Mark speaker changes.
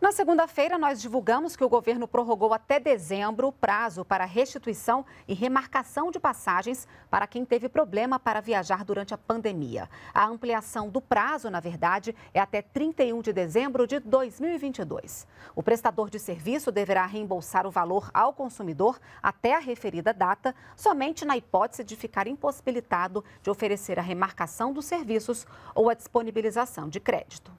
Speaker 1: Na segunda-feira, nós divulgamos que o governo prorrogou até dezembro o prazo para restituição e remarcação de passagens para quem teve problema para viajar durante a pandemia. A ampliação do prazo, na verdade, é até 31 de dezembro de 2022. O prestador de serviço deverá reembolsar o valor ao consumidor até a referida data, somente na hipótese de ficar impossibilitado de oferecer a remarcação dos serviços ou a disponibilização de crédito.